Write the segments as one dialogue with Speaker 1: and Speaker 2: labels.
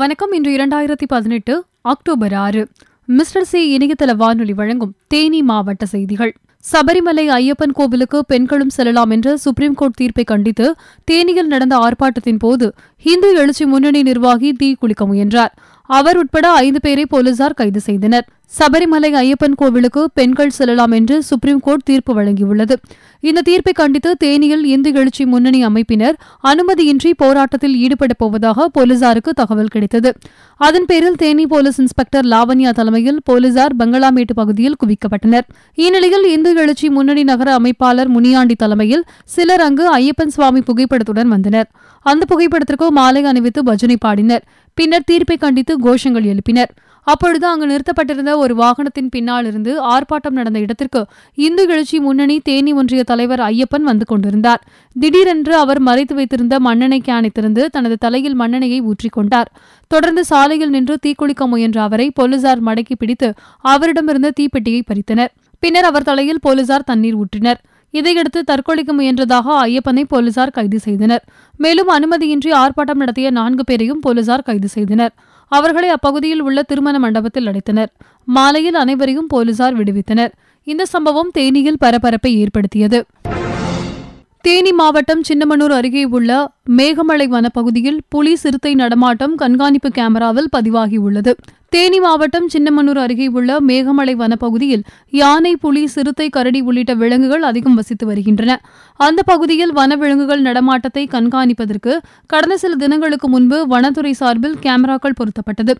Speaker 1: வணக்கம் இன்று இரண்டாயிரத்தி பதினெட்டு அக்டோபர் ஆறு மிஸ்டர் சி இணையதள வானொலி வழங்கும் தேனி மாவட்ட செய்திகள் சபரிமலை ஐயப்பன் கோவிலுக்கு பெண்களும் செல்லலாம் என்ற சுப்ரீம் கோர்ட் தீர்ப்பை கண்டித்து தேனியில் நடந்த ஆர்ப்பாட்டத்தின் போது இந்து எழுச்சி முன்னணி நிர்வாகி தீ குளிக்க முயன்றார் அவர் உட்பட ஐந்து பேரை போலீசார் கைது செய்தனர் சபரிமலை ஐயப்பன் கோவிலுக்கு பெண்கள் செல்லலாம் என்று சுப்ரீம் கோர்ட் தீர்ப்பு வழங்கியுள்ளது இந்த தீர்ப்பை கண்டித்து தேனியில் இந்து எழுச்சி முன்னணி அமைப்பினர் அனுமதியின்றி போராட்டத்தில் ஈடுபடப் போவதாக போலீசாருக்கு தகவல் கிடைத்தது அதன் பேரில் தேனி போலீஸ் இன்ஸ்பெக்டர் லாவண்யா தலைமையில் போலீசார் பங்களாமேட்டு பகுதியில் குவிக்கப்பட்டனர் இந்நிலையில் இந்து எழுச்சி முன்னணி நகர அமைப்பாளர் முனியாண்டி தலைமையில் சிலர் அங்கு ஐயப்பன் சுவாமி புகைப்படத்துடன் வந்தனர் அந்த புகைப்படத்திற்கு மாலை அணிவித்து பஜனை பாடினர் பின்னர் தீர்ப்பை கண்டித்து கோஷங்கள் எழுப்பினர் அப்பொழுது அங்கு நிறுத்தப்பட்டிருந்த ஒரு வாகனத்தின் பின்னால் இருந்து ஆர்ப்பாட்டம் நடந்த இடத்திற்கு இந்து எழுச்சி முன்னணி தேனி ஒன்றிய தலைவர் ஐயப்பன் வந்து கொண்டிருந்தார் திடீரென்று அவர் மறைத்து வைத்திருந்த மண்ணெண்ணெய் கேனை திறந்து தனது தலையில் மண்ணெண்ணையை ஊற்றிக்கொண்டார் தொடர்ந்து சாலையில் நின்று தீக்குளிக்க முயன்ற அவரை போலீசார் மடக்கி பிடித்து அவரிடமிருந்த தீப்பெட்டியை பறித்தனர் பின்னர் அவர் தலையில் போலீசார் தண்ணீர் ஊற்றினர் இதையடுத்து தற்கொலைக்கு முயன்றதாக ஐயப்பனை போலீசார் கைது செய்தனர் மேலும் அனுமதியின்றி ஆர்ப்பாட்டம் நடத்திய நான்கு பேரையும் போலீசார் கைது செய்தனர் அவர்களை அப்பகுதியில் உள்ள திருமண மண்டபத்தில் அடைத்தனர் மாலையில் அனைவரையும் போலீசார் விடுவித்தனர் இந்த சம்பவம் தேனியில் பரபரப்பை ஏற்படுத்தியது தேனி மாவட்டம் சின்னமனூர் அருகே உள்ள மேகமலை வனப்பகுதியில் புலி சிறுத்தை நடமாட்டம் கண்காணிப்பு கேமராவில் பதிவாகியுள்ளது தேனி மாவட்டம் சின்னமனூர் அருகே உள்ள மேகமலை வனப்பகுதியில் யானை புலி சிறுத்தை கரடி உள்ளிட்ட விலங்குகள் அதிகம் வசித்து வருகின்றன அந்த பகுதியில் வனவிலங்குகள் நடமாட்டத்தை கண்காணிப்பதற்கு கடந்த சில தினங்களுக்கு முன்பு வனத்துறை சார்பில் கேமராக்கள் பொருத்தப்பட்டது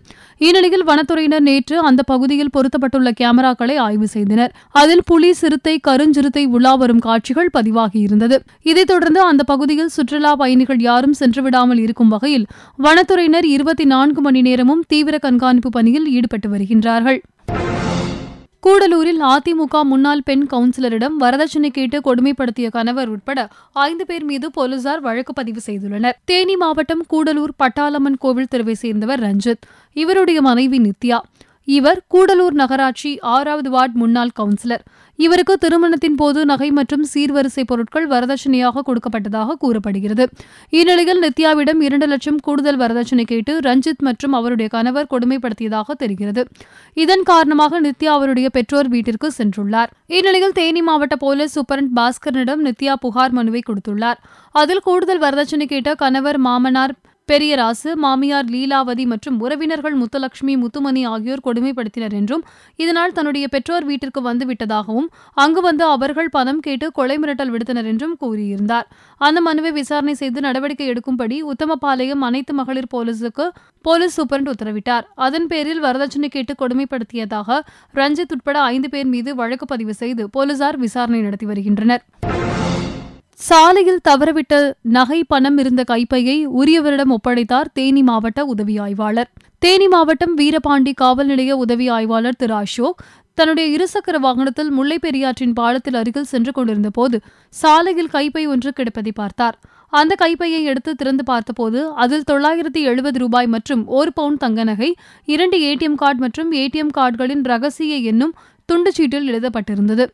Speaker 1: இந்நிலையில் வனத்துறையினர் நேற்று அந்த பகுதியில் பொருத்தப்பட்டுள்ள கேமராக்களை ஆய்வு செய்தனர் அதில் புலி சிறுத்தை கருஞ்சிறுத்தை உலா வரும் காட்சிகள் பதிவாகியிருந்தது இதைத் தொடர்ந்து அந்த பகுதியில் சுற்றுலா பயணிகள் பொதுமக்கள் யாரும் சென்றுவிடாமல் இருக்கும் வகையில் வனத்துறையினர் இருபத்தி நான்கு மணி நேரமும் தீவிர கண்காணிப்பு பணியில் ஈடுபட்டு வருகின்றார்கள் கூடலூரில் அதிமுக முன்னாள் பெண் கவுன்சிலரிடம் வரதட்சணை கேட்டு கொடுமைப்படுத்திய கணவர் உட்பட ஐந்து பேர் மீது போலீசார் வழக்கு பதிவு செய்துள்ளனர் தேனி மாவட்டம் கூடலூர் பட்டாளம்மன் கோவில் தெருவை சேர்ந்தவர் ரஞ்சித் இவருடைய மனைவி நித்யா இவர் கூடலூர் நகராட்சி ஆறாவது வார்டு முன்னாள் கவுன்சிலர் இவருக்கு திருமணத்தின் போது நகை மற்றும் சீர்வரிசை பொருட்கள் வரதட்சணையாக கொடுக்கப்பட்டதாக கூறப்படுகிறது இந்நிலையில் நித்யாவிடம் இரண்டு லட்சம் கூடுதல் வரதட்சணை கேட்டு ரஞ்சித் மற்றும் அவருடைய கணவர் கொடுமைப்படுத்தியதாக தெரிகிறது இதன் காரணமாக நித்யா அவருடைய பெற்றோர் வீட்டிற்கு சென்றுள்ளார் இந்நிலையில் தேனி மாவட்ட போலீஸ் சூப்பரண்ட் பாஸ்கரனிடம் நித்யா புகார் மனுவை கொடுத்துள்ளார் அதில் கூடுதல் வரதட்சணை கேட்ட கணவர் மாமனார் பெரியராசு மாமியார் லீலாவதி மற்றும் உறவினர்கள் முத்துலட்சுமி முத்துமணி ஆகியோர் கொடுமைப்படுத்தினர் என்றும் இதனால் தன்னுடைய பெற்றோர் வீட்டிற்கு வந்துவிட்டதாகவும் அங்கு வந்து அவர்கள் பணம் கேட்டு கொலை மிரட்டல் விடுத்தனர் என்றும் கூறியிருந்தார் அந்த மனுவை விசாரணை செய்து நடவடிக்கை எடுக்கும்படி உத்தமபாளையம் அனைத்து மகளிர் போலீசுக்கு போலீஸ் சூப்பரண்ட் உத்தரவிட்டார் அதன் பேரில் வரதட்சணை கேட்டு கொடுமைப்படுத்தியதாக ரஞ்சித் உட்பட ஐந்து பேர் மீது வழக்கு பதிவு செய்து போலீசார் விசாரணை நடத்தி வருகின்றனர் சாலையில் தவறவிட்ட நகை பணம் இருந்த கைப்பையை உரியவரிடம் ஒப்படைத்தார் தேனி மாவட்ட உதவி ஆய்வாளர் தேனி மாவட்டம் வீரபாண்டி காவல் நிலைய உதவி ஆய்வாளர் திரு அசோக் தன்னுடைய இருசக்கர வாகனத்தில் முல்லை பெரியாற்றின் பாலத்தில் அருகில் சென்று கொண்டிருந்த போது சாலையில் கைப்பை ஒன்று கிடைப்பதை பார்த்தார் அந்த கைப்பையை எடுத்து திறந்து பார்த்தபோது அதில் தொள்ளாயிரத்தி எழுபது ரூபாய் மற்றும் ஒரு பவுண்ட் தங்க நகை இரண்டு ஏடிஎம் கார்டு மற்றும் ஏடிஎம் கார்டுகளின் ரகசிய என்னும் துண்டுச்சீட்டில் எழுதப்பட்டிருந்தது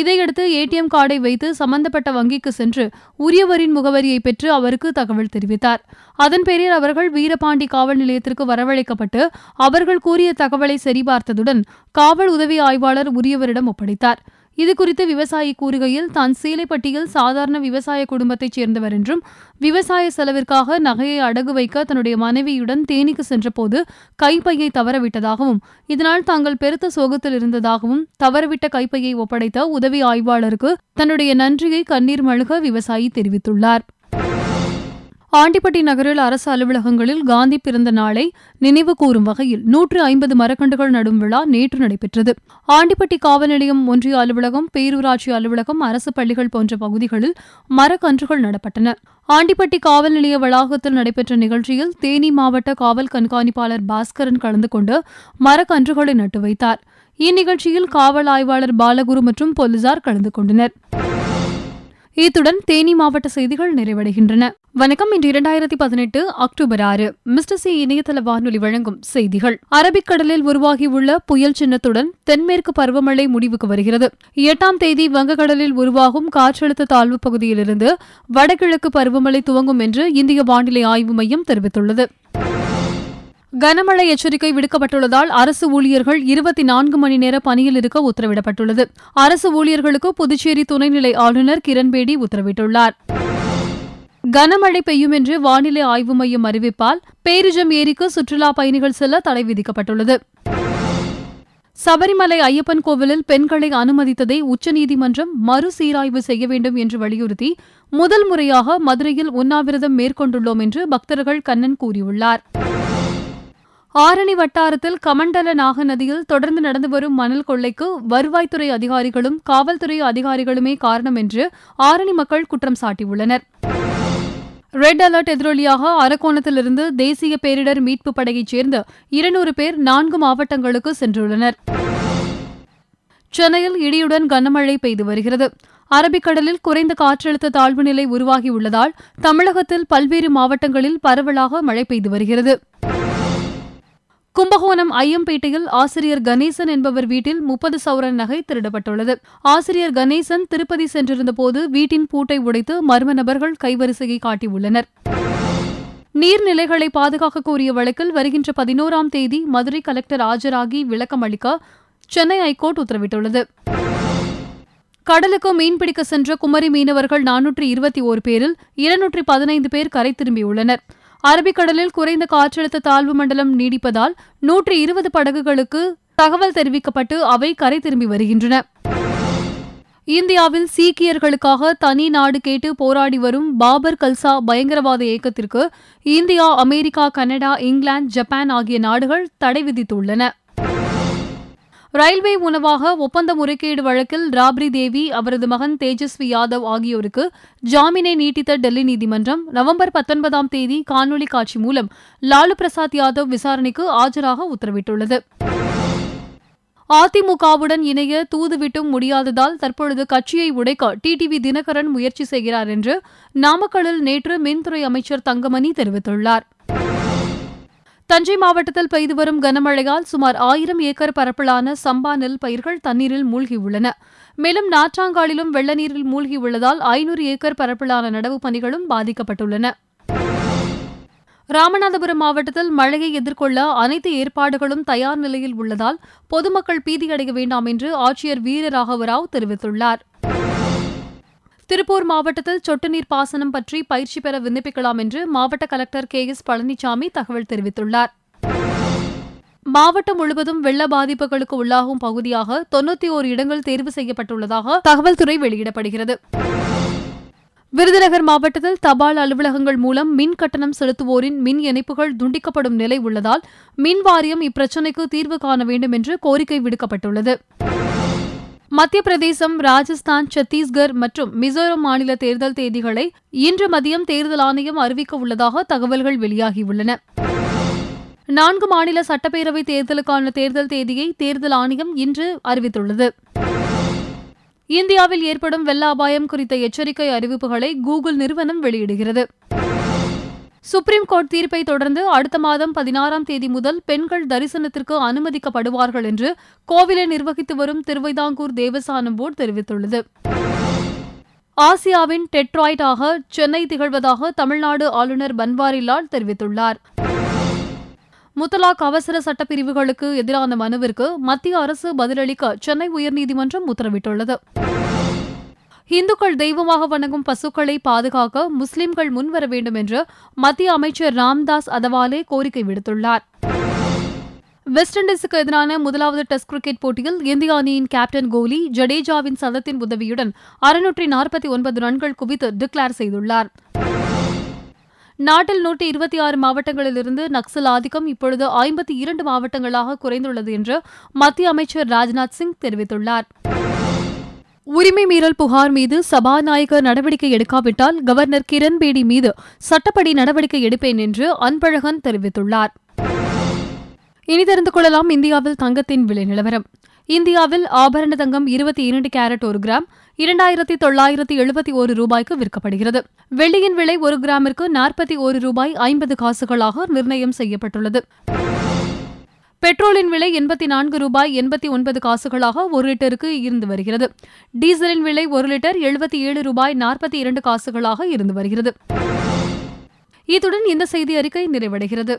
Speaker 1: இதையடுத்து ஏடிஎம் கார்டை வைத்து சம்பந்தப்பட்ட வங்கிக்கு சென்று உரியவரின் முகவரியை பெற்று அவருக்கு தகவல் தெரிவித்தார் அதன் பேரில் அவர்கள் வீரபாண்டி காவல் நிலையத்திற்கு வரவழைக்கப்பட்டு அவர்கள் கூறிய தகவலை சரிபார்த்ததுடன் காவல் உதவி ஆய்வாளர் உரியவரிடம் ஒப்படைத்தார் இதுகுறித்து விவசாயி கூறுகையில் தான் சீலைப்பட்டியில் சாதாரண விவசாய குடும்பத்தைச் சேர்ந்தவர் என்றும் விவசாய செலவிற்காக நகையை அடகு வைக்க தன்னுடைய மனைவியுடன் தேனிக்கு சென்றபோது கைப்பையை தவறவிட்டதாகவும் இதனால் தாங்கள் பெருத்த சோகத்தில் இருந்ததாகவும் தவறவிட்ட கைப்பையை ஒப்படைத்த உதவி ஆய்வாளருக்கு தன்னுடைய நன்றியை கண்ணீர் மழுக விவசாயி தெரிவித்துள்ளார் ஆண்டிப்பட்டி நகரில் அரசு அலுவலகங்களில் காந்தி பிறந்த நாளை நினைவு கூறும் வகையில் நூற்று ஐம்பது மரக்கன்றுகள் நடும் விழா நேற்று நடைபெற்றது ஆண்டிப்பட்டி காவல் நிலையம் ஒன்றிய அலுவலகம் பேரூராட்சி அலுவலகம் அரசு பள்ளிகள் போன்ற பகுதிகளில் மரக்கன்றுகள் நடப்பட்டன ஆண்டிப்பட்டி காவல் நிலைய வளாகத்தில் நடைபெற்ற நிகழ்ச்சியில் தேனி மாவட்ட காவல் கண்காணிப்பாளர் பாஸ்கரன் கலந்து கொண்டு மரக்கன்றுகளை நட்டு வைத்தார் இந்நிகழ்ச்சியில் காவல் ஆய்வாளர் பாலகுரு மற்றும் போலீசார் கலந்து கொண்டனர் இத்துடன் தேனி மாவட்ட செய்திகள் நிறைவடைகின்றன வணக்கம் இன்று இரண்டாயிரத்தி பதினெட்டு அக்டோபர் ஆறு மிஸ்டர் சி இணையதள வானொலி வழங்கும் செய்திகள் அரபிக்கடலில் உருவாகியுள்ள புயல் சின்னத்துடன் தென்மேற்கு பருவமழை முடிவுக்கு வருகிறது எட்டாம் தேதி வங்கக்கடலில் உருவாகும் காற்றழுத்த தாழ்வு பகுதியிலிருந்து வடகிழக்கு பருவமழை துவங்கும் என்று இந்திய வானிலை ஆய்வு மையம் தெரிவித்துள்ளது கனமழை எச்சரிக்கை விடுக்கப்பட்டுள்ளதால் அரசு ஊழியர்கள் இருபத்தி நான்கு மணி நேர பணியில் இருக்க உத்தரவிடப்பட்டுள்ளது அரசு ஊழியர்களுக்கு புதுச்சேரி துணைநிலை ஆளுநர் கிரண்பேடி உத்தரவிட்டுள்ளார் கனமழை பெய்யும் என்று வானிலை ஆய்வு மையம் அறிவிப்பால் பேரிஜம் ஏரிக்கு சுற்றுலா பயணிகள் செல்ல தடை விதிக்கப்பட்டுள்ளது சபரிமலை ஐயப்பன் கோவிலில் பெண்களை அனுமதித்ததை உச்சநீதிமன்றம் மறுசீராய்வு செய்ய வேண்டும் என்று வலியுறுத்தி முதல் முறையாக மதுரையில் உண்ணாவிரதம் மேற்கொண்டுள்ளோம் என்று பக்தர்கள் கண்ணன் கூறியுள்ளாா் ஆரணி வட்டாரத்தில் கமண்டல நாக நதியில் தொடர்ந்து நடந்து வரும் மணல் கொள்ளைக்கு வருவாய்த்துறை அதிகாரிகளும் காவல்துறை அதிகாரிகளுமே காரணம் என்று ஆரணி மக்கள் குற்றம் சாட்டியுள்ளனர் ரெட் அலர்ட் எதிரொலியாக அரக்கோணத்திலிருந்து தேசிய பேரிடர் மீட்பு படையைச் சேர்ந்த இருநூறு பேர் நான்கு மாவட்டங்களுக்கு சென்றுள்ளனர் சென்னையில் இடியுடன் கனமழை பெய்து வருகிறது அரபிக்கடலில் குறைந்த காற்றழுத்த தாழ்வு நிலை உருவாகியுள்ளதால் தமிழகத்தில் பல்வேறு மாவட்டங்களில் பரவலாக மழை பெய்து வருகிறது கும்பகோணம் ஐயம்பேட்டையில் ஆசிரியர் கணேசன் என்பவர் வீட்டில் முப்பது சவரன் நகை திருடப்பட்டுள்ளது ஆசிரியர் கணேசன் திருப்பதி சென்றிருந்தபோது வீட்டின் பூட்டை உடைத்து மர்ம நபர்கள் கைவரிசையை காட்டியுள்ளனர் நீர்நிலைகளை பாதுகாக்க கோரிய வழக்கில் வருகின்ற பதினோராம் தேதி மதுரை கலெக்டர் ஆஜராகி விளக்கம் அளிக்க சென்னை ஐகோர்ட் உத்தரவிட்டுள்ளது கடலுக்கு மீன்பிடிக்க சென்ற குமரி மீனவர்கள் நானூற்றி இருபத்தி ஓரு பேரில் இருநூற்றி பதினைந்து பேர் கரை திரும்பியுள்ளனர் அரபிக்கடலில் குறைந்த காற்றழுத்த தாழ்வு மண்டலம் நீடிப்பதால் நூற்றி இருபது படகுகளுக்கு தகவல் தெரிவிக்கப்பட்டு அவை கரை திரும்பி வருகின்றன இந்தியாவில் சீக்கியர்களுக்காக தனி நாடு கேட்டு போராடி வரும் பாபர் கல்சா பயங்கரவாத இயக்கத்திற்கு India America Canada England Japan ஆகிய நாடுகள் தடை விதித்துள்ளன ரயில்வே உணவாக ஒப்பந்த முறைகேடு வழக்கில் ராப்ரி தேவி அவரது மகன் தேஜஸ்வி யாதவ் ஆகியோருக்கு ஜாமீனை நீட்டித்த டெல்லி நீதிமன்றம் நவம்பர் பத்தொன்பதாம் தேதி காணொலி காட்சி மூலம் லாலு பிரசாத் யாதவ் விசாரணைக்கு ஆஜராக உத்தரவிட்டுள்ளது அதிமுகவுடன் இணைய தூதுவிட்டும் முடியாததால் தற்பொழுது கட்சியை உடைக்க டிடிவி தினகரன் முயற்சி செய்கிறார் என்று நாமக்கலில் நேற்று மின்துறை அமைச்சர் தங்கமணி தெரிவித்துள்ளாா் தஞ்சை மாவட்டத்தில் பெய்து வரும் கனமழையால் சுமார் ஆயிரம் ஏக்கர் பரப்பிலான சம்பா நெல் பயிர்கள் தண்ணீரில் மூழ்கியுள்ளன மேலும் நாற்றாங்காலிலும் வெள்ள நீரில் மூழ்கியுள்ளதால் ஐநூறு ஏக்கர் பரப்பிலான நடவு பணிகளும் பாதிக்கப்பட்டுள்ளன ராமநாதபுரம் மாவட்டத்தில் மழையை எதிர்கொள்ள அனைத்து ஏற்பாடுகளும் தயார் நிலையில் உள்ளதால் பொதுமக்கள் பீதியடைய வேண்டாம் என்று ஆட்சியர் வீரராகவராவ் தெரிவித்துள்ளார் திருப்பூர் மாவட்டத்தில் சொட்டு நீர் பாசனம் பற்றி பயிற்சி பெற விண்ணப்பிக்கலாம் என்று மாவட்ட கலெக்டர் கே எஸ் பழனிசாமி தகவல் தெரிவித்துள்ளார் மாவட்டம் முழுவதும் வெள்ள பாதிப்புகளுக்கு உள்ளாகும் பகுதியாக தொன்னூத்தி ஓர் இடங்கள் தேர்வு செய்யப்பட்டுள்ளதாக தகவல் துறை வெளியிடப்படுகிறது விருதுநகர் மாவட்டத்தில் தபால் அலுவலகங்கள் மூலம் மின் கட்டணம் செலுத்துவோரின் மின் இணைப்புகள் துண்டிக்கப்படும் நிலை உள்ளதால் மின் வாரியம் இப்பிரச்சினைக்கு தீர்வு காண வேண்டும் என்று கோரிக்கை விடுக்கப்பட்டுள்ளது மத்திய பிரதேசம் ராஜஸ்தான் சத்தீஸ்கர் மற்றும் மிசோரம் மாநில தேர்தல் தேதிகளை இன்று மதியம் தேர்தல் ஆணையம் அறிவிக்க உள்ளதாக தகவல்கள் வெளியாகியுள்ளன நான்கு மாநில சட்டப்பேரவை தேர்தலுக்கான தேர்தல் தேதியை தேர்தல் ஆணையம் இன்று அறிவித்துள்ளது இந்தியாவில் ஏற்படும் வெள்ள அபாயம் குறித்த எச்சரிக்கை அறிவிப்புகளை கூகுள் நிறுவனம் வெளியிடுகிறது சுப்ரீம் கோர்ட் தீர்ப்பை தொடர்ந்து அடுத்த மாதம் பதினாறாம் தேதி முதல் பெண்கள் தரிசனத்திற்கு அனுமதிக்கப்படுவார்கள் என்று கோவிலை நிர்வகித்து வரும் திருவைதாங்கூர் தேவசானம் போர்டு தெரிவித்துள்ளது ஆசியாவின் டெட்ராய்டாக சென்னை திகழ்வதாக தமிழ்நாடு ஆளுநர் பன்வாரிலால் தெரிவித்துள்ளார் முத்தலாக் அவசர சட்டப்பிரிவுகளுக்கு எதிரான மனுவிற்கு மத்திய அரசு பதிலளிக்க சென்னை உயர்நீதிமன்றம் உத்தரவிட்டுள்ளது இந்துக்கள் தெய்வமாக வணங்கும் பசுக்களை பாதுகாக்க முஸ்லிம்கள் முன்வர வேண்டும் என்று மத்திய அமைச்சர் ராம்தாஸ் அதவாலே கோரிக்கை விடுத்துள்ளார் வெஸ்ட் இண்டீஸுக்கு எதிரான முதலாவது டெஸ்ட் கிரிக்கெட் போட்டியில் இந்திய அணியின் கேப்டன் கோலி ஜடேஜாவின் சதத்தின் உதவியுடன் அறுநூற்றி நாற்பத்தி ஒன்பது ரன்கள் குவித்து டிக்ளேர் செய்துள்ளார் நாட்டில் நூற்றி இருபத்தி ஆறு மாவட்டங்களிலிருந்து நக்சல் ஆதிக்கம் இப்பொழுது ஐம்பத்தி இரண்டு மாவட்டங்களாக குறைந்துள்ளது என்று மத்திய அமைச்சர் ராஜ்நாத் சிங் தெரிவித்துள்ளாா் உரிமை மீறல் புகார் மீது சபாநாயகர் நடவடிக்கை எடுக்காவிட்டால் கவர்னர் கிரண்பேடி மீது சட்டப்படி நடவடிக்கை எடுப்பேன் என்று அன்பழகன் தெரிவித்துள்ளார் இனி தெரிந்து கொள்ளலாம் இந்தியாவில் தங்கத்தின் விலை நிலவரம் இந்தியாவில் ஆபரண தங்கம் இருபத்தி இரண்டு கேரட் ஒரு கிராம் இரண்டாயிரத்தி தொள்ளாயிரத்தி எழுபத்தி ஒரு ரூபாய்க்கு விற்கப்படுகிறது வெள்ளியின் விலை ஒரு கிராமிற்கு நாற்பத்தி ஒரு ரூபாய் ஐம்பது காசுகளாக நிர்ணயம் செய்யப்பட்டுள்ளது பெட்ரோலின் விலை எண்பத்தி நான்கு ரூபாய் எண்பத்தி ஒன்பது காசுகளாக ஒரு லிட்டருக்கு இருந்து வருகிறது டீசலின் விலை ஒரு லிட்டர் எழுபத்தி ஏழு ரூபாய் நாற்பத்தி இரண்டு காசுகளாக இருந்து வருகிறது இத்துடன் இந்த செய்தி அறிக்கை நிறைவடைகிறது